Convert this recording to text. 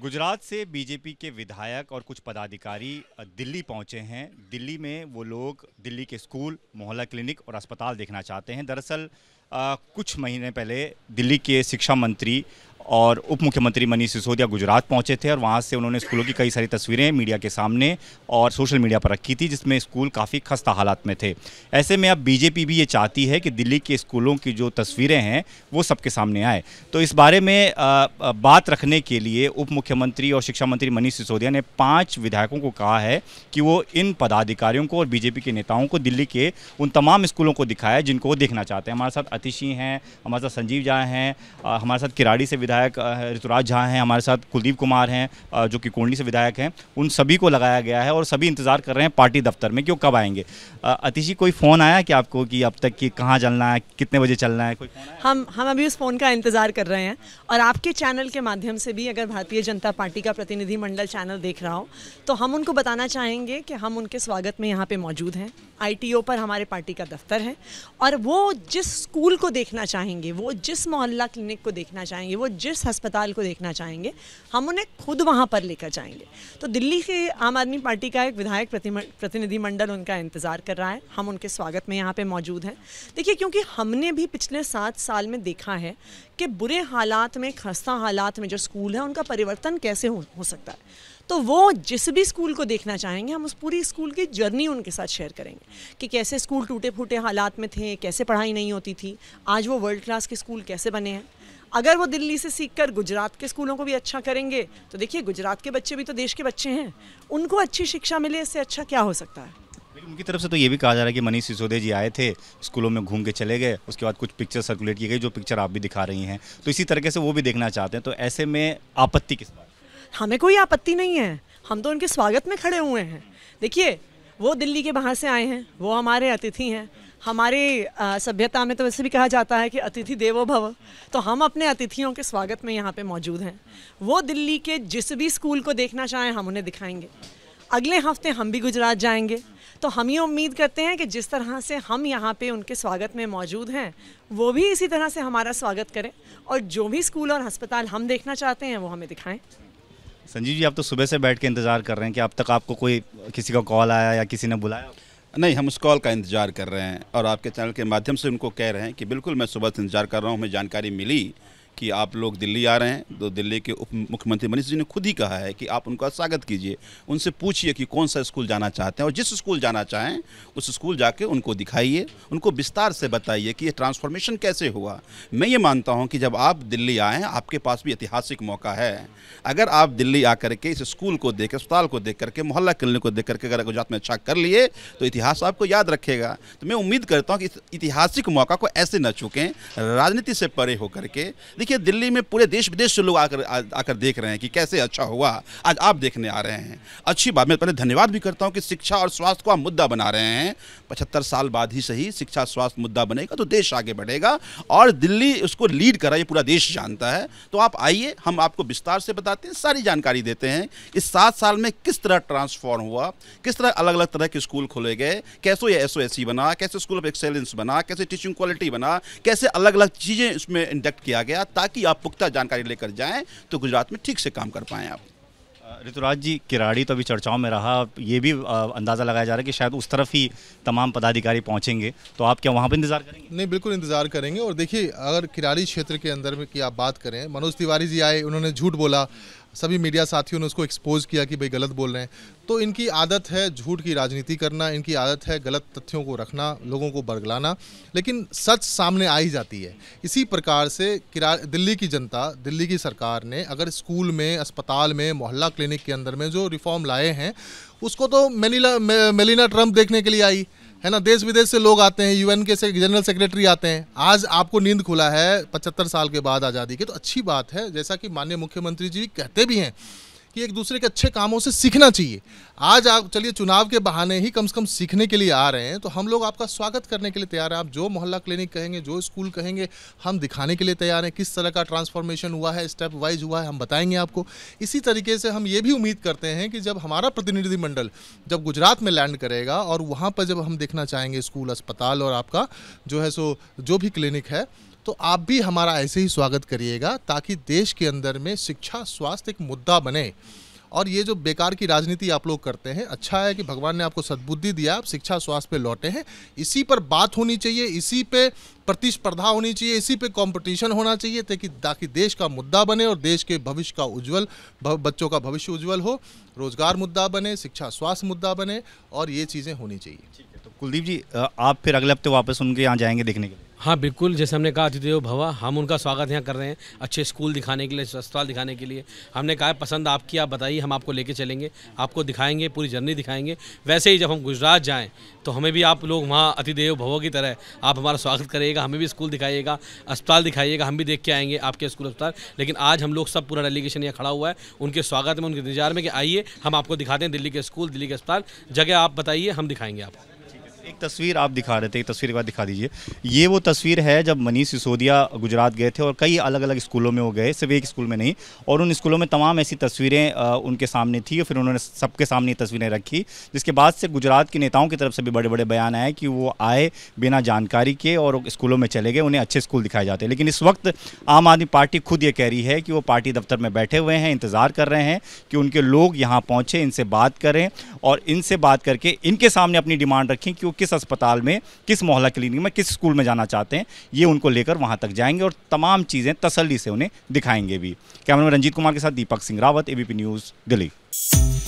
गुजरात से बीजेपी के विधायक और कुछ पदाधिकारी दिल्ली पहुंचे हैं दिल्ली में वो लोग दिल्ली के स्कूल मोहल्ला क्लिनिक और अस्पताल देखना चाहते हैं दरअसल कुछ महीने पहले दिल्ली के शिक्षा मंत्री और उप मुख्यमंत्री मनीष सिसोदिया गुजरात पहुंचे थे और वहां से उन्होंने स्कूलों की कई सारी तस्वीरें मीडिया के सामने और सोशल मीडिया पर रखी थी जिसमें स्कूल काफ़ी खस्ता हालात में थे ऐसे में अब बीजेपी भी ये चाहती है कि दिल्ली के स्कूलों की जो तस्वीरें हैं वो सबके सामने आए तो इस बारे में बात रखने के लिए उप मुख्यमंत्री और शिक्षा मंत्री मनीष सिसोदिया ने पाँच विधायकों को कहा है कि वो इन पदाधिकारियों को और बीजेपी के नेताओं को दिल्ली के उन तमाम स्कूलों को दिखाया जिनको वो देखना चाहते हैं हमारे साथ अतिशी हैं हमारे साथ संजीव झा हैं हमारे साथ किराड़ी से विधायक विधायक ऋतुराज झा हैं हमारे साथ कुलदीप कुमार हैं जो कि कोंडली से विधायक हैं उन सभी को लगाया गया है और सभी इंतज़ार कर रहे हैं पार्टी दफ्तर में कि वो कब आएंगे अतिशी कोई फ़ोन आया कि आपको कि अब तक कि कहाँ चलना है कितने बजे चलना है कोई हम हम अभी उस फ़ोन का इंतज़ार कर रहे हैं और आपके चैनल के माध्यम से भी अगर भारतीय जनता पार्टी का प्रतिनिधिमंडल चैनल देख रहा हो तो हम उनको बताना चाहेंगे कि हम उनके स्वागत में यहाँ पे मौजूद हैं आई पर हमारे पार्टी का दफ्तर है और वो जिस स्कूल को देखना चाहेंगे वो जिस मोहल्ला क्लिनिक को देखना चाहेंगे वो जिस अस्पताल को देखना चाहेंगे हम उन्हें खुद वहाँ पर लेकर जाएंगे तो दिल्ली के आम आदमी पार्टी का एक विधायक प्रतिनिधिमंडल उनका इंतज़ार कर रहा है हम उनके स्वागत में यहाँ पर मौजूद हैं देखिए क्योंकि हमने भी पिछले सात साल में देखा है कि बुरे हालात में खस्ता हालात में जो स्कूल है उनका परिवर्तन कैसे हो, हो सकता है तो वो जिस भी स्कूल को देखना चाहेंगे हम उस पूरी स्कूल की जर्नी उनके साथ शेयर करेंगे कि कैसे स्कूल टूटे फूटे हालात में थे कैसे पढ़ाई नहीं होती थी आज वो वर्ल्ड क्लास के स्कूल कैसे बने हैं अगर वो दिल्ली से सीखकर गुजरात के स्कूलों को भी अच्छा करेंगे तो देखिए गुजरात के बच्चे भी तो देश के बच्चे हैं उनको अच्छी शिक्षा मिले इससे अच्छा क्या हो सकता है लेकिन उनकी तरफ से तो ये भी कहा जा रहा है कि मनीष सिसोदिया जी आए थे स्कूलों में घूम के चले गए उसके बाद कुछ पिक्चर सर्कुलेट की गई जो पिक्चर आप भी दिखा रही हैं तो इसी तरीके से वो भी देखना चाहते हैं तो ऐसे में आपत्ति किस बात हमें कोई आपत्ति नहीं है हम तो उनके स्वागत में खड़े हुए हैं देखिए वो दिल्ली के बाहर से आए हैं वो हमारे अतिथि हैं हमारे सभ्यता में तो वैसे भी कहा जाता है कि अतिथि देवो भव तो हम अपने अतिथियों के स्वागत में यहाँ पे मौजूद हैं वो दिल्ली के जिस भी स्कूल को देखना चाहें हम उन्हें दिखाएंगे अगले हफ्ते हम भी गुजरात जाएंगे तो हम ये उम्मीद करते हैं कि जिस तरह से हम यहाँ पे उनके स्वागत में मौजूद हैं वो भी इसी तरह से हमारा स्वागत करें और जो भी स्कूल और अस्पताल हम देखना चाहते हैं वो हमें दिखाएं संजीव जी आप तो सुबह से बैठ के इंतज़ार कर रहे हैं कि अब तक आपको कोई किसी का कॉल आया या किसी ने बुलाया नहीं हम उस कॉल का इंतज़ार कर रहे हैं और आपके चैनल के माध्यम से उनको कह रहे हैं कि बिल्कुल मैं सुबह से इंतज़ार कर रहा हूँ हमें जानकारी मिली कि आप लोग दिल्ली आ रहे हैं तो दिल्ली के उप मुख्यमंत्री मनीष जी ने खुद ही कहा है कि आप उनका स्वागत कीजिए उनसे पूछिए कि कौन सा स्कूल जाना चाहते हैं और जिस स्कूल जाना चाहें उस स्कूल जाके उनको दिखाइए उनको विस्तार से बताइए कि ये ट्रांसफॉर्मेशन कैसे हुआ मैं ये मानता हूँ कि जब आप दिल्ली आएँ आपके पास भी ऐतिहासिक मौका है अगर आप दिल्ली आ करके इस स्कूल को देख अस्पताल को देख करके मोहल्ला क्लिनिक को देख करके अगर गुजरात में अच्छा कर लिए तो इतिहास आपको याद रखेगा तो मैं उम्मीद करता हूँ कि इतिहासिक मौका को ऐसे न चुकें राजनीति से परे होकर के देखिए देखिए दिल्ली में पूरे देश विदेश से लोग आकर आकर देख रहे हैं कि कैसे अच्छा हुआ आज आप देखने आ रहे हैं अच्छी बात मैं पहले धन्यवाद भी करता हूँ कि शिक्षा और स्वास्थ्य को आप मुद्दा बना रहे हैं पचहत्तर साल बाद ही सही शिक्षा स्वास्थ्य मुद्दा बनेगा तो देश आगे बढ़ेगा और दिल्ली उसको लीड कर रहा है ये पूरा देश जानता है तो आप आइए हम आपको विस्तार से बताते हैं सारी जानकारी देते हैं इस सात साल में किस तरह ट्रांसफॉर्म हुआ किस तरह अलग अलग तरह के स्कूल खोले गए कैसे ये एस e बना कैसे स्कूल ऑफ एक्सेलेंस बना कैसे टीचिंग क्वालिटी बना कैसे अलग अलग चीज़ें इसमें इंडक्ट किया गया ताकि आप पुख्ता जानकारी लेकर जाएँ तो गुजरात में ठीक से काम कर पाएँ आप ऋतुराज जी किराड़ी तो अभी चर्चाओं में रहा ये भी अंदाज़ा लगाया जा रहा है कि शायद उस तरफ ही तमाम पदाधिकारी पहुंचेंगे तो आप क्या वहाँ पर इंतज़ार करेंगे नहीं बिल्कुल इंतज़ार करेंगे और देखिए अगर किराड़ी क्षेत्र के अंदर में की आप बात करें मनोज तिवारी जी आए उन्होंने झूठ बोला सभी मीडिया साथियों ने उसको एक्सपोज किया कि भाई गलत बोल रहे हैं तो इनकी आदत है झूठ की राजनीति करना इनकी आदत है गलत तथ्यों को रखना लोगों को बरगलाना लेकिन सच सामने आ ही जाती है इसी प्रकार से किरा दिल्ली की जनता दिल्ली की सरकार ने अगर स्कूल में अस्पताल में मोहल्ला क्लिनिक के अंदर में जो रिफॉर्म लाए हैं उसको तो मेलिना मेलिना ट्रंप देखने के लिए आई है ना देश विदेश से लोग आते हैं यूएन के से जनरल सेक्रेटरी आते हैं आज आपको नींद खुला है पचहत्तर साल के बाद आज़ादी की तो अच्छी बात है जैसा कि माननीय मुख्यमंत्री जी कहते भी हैं कि एक दूसरे के अच्छे कामों से सीखना चाहिए आज आप चलिए चुनाव के बहाने ही कम से कम सीखने के लिए आ रहे हैं तो हम लोग आपका स्वागत करने के लिए तैयार हैं आप जो मोहल्ला क्लिनिक कहेंगे जो स्कूल कहेंगे हम दिखाने के लिए तैयार हैं किस तरह का ट्रांसफॉर्मेशन हुआ है स्टेप वाइज हुआ है हम बताएंगे आपको इसी तरीके से हम ये भी उम्मीद करते हैं कि जब हमारा प्रतिनिधिमंडल जब गुजरात में लैंड करेगा और वहाँ पर जब हम देखना चाहेंगे स्कूल अस्पताल और आपका जो है सो जो भी क्लिनिक है तो आप भी हमारा ऐसे ही स्वागत करिएगा ताकि देश के अंदर में शिक्षा स्वास्थ्य एक मुद्दा बने और ये जो बेकार की राजनीति आप लोग करते हैं अच्छा है कि भगवान ने आपको सद्बुद्धि दिया आप शिक्षा स्वास्थ्य पे लौटे हैं इसी पर बात होनी चाहिए इसी पे प्रतिस्पर्धा होनी चाहिए इसी पे कंपटीशन होना चाहिए ताकि ताकि देश का मुद्दा बने और देश के भविष्य का उज्जवल बच्चों का भविष्य उज्जवल हो रोजगार मुद्दा बने शिक्षा स्वास्थ्य मुद्दा बने और ये चीज़ें होनी चाहिए ठीक है तो कुलदीप जी आप फिर अगले हफ्ते वापस उनके यहाँ जाएंगे देखने के लिए हाँ बिल्कुल जैसे हमने कहा अतिथिदेव भवा हम उनका स्वागत यहाँ कर रहे हैं अच्छे स्कूल दिखाने के लिए अस्पताल दिखाने के लिए हमने कहा पसंद आपकी आप बताइए हम आपको लेके चलेंगे आपको दिखाएंगे पूरी जर्नी दिखाएंगे वैसे ही जब हम गुजरात जाएँ तो हमें भी आप लोग वहाँ अतिदेव भवो की तरह आप हमारा स्वागत करिएगा हमें भी स्कूल दिखाइएगा अस्पताल दिखाइएगा हम भी देख के आएंगे आपके स्कूल अस्पताल लेकिन आज हम लोग सब पूरा डेलीगेशन यहाँ खड़ा हुआ है उनके स्वागत में उनके इंतजार में कि आइए हम आपको दिखाते हैं दिल्ली के स्कूल दिल्ली के अस्पताल जगह आप बताइए हम दिखाएंगे आपको एक तस्वीर आप दिखा रहे थे एक तस्वीर के बाद दिखा दीजिए ये वो तस्वीर है जब मनीष सिसोदिया गुजरात गए थे और कई अलग अलग स्कूलों में वो गए सिर्फ एक स्कूल में नहीं और उन स्कूलों में तमाम ऐसी तस्वीरें उनके सामने थी और फिर उन्होंने सबके सामने तस्वीरें रखी जिसके बाद से गुजरात के नेताओं की तरफ से भी बड़े बड़े बयान आए कि वो आए बिना जानकारी के और स्कूलों में चले गए उन्हें अच्छे स्कूल दिखाए जाते लेकिन इस वक्त आम आदमी पार्टी खुद ये कह रही है कि वो पार्टी दफ्तर में बैठे हुए हैं इंतज़ार कर रहे हैं कि उनके लोग यहाँ पहुँचे इनसे बात करें और इनसे बात करके इनके सामने अपनी डिमांड रखें कि वो किस अस्पताल में किस मोहल्ला क्लिनिक में किस स्कूल में जाना चाहते हैं ये उनको लेकर वहाँ तक जाएंगे और तमाम चीज़ें तसली से उन्हें दिखाएंगे भी कैमरा में रंजीत कुमार के साथ दीपक सिंह रावत एबीपी न्यूज़ दिल्ली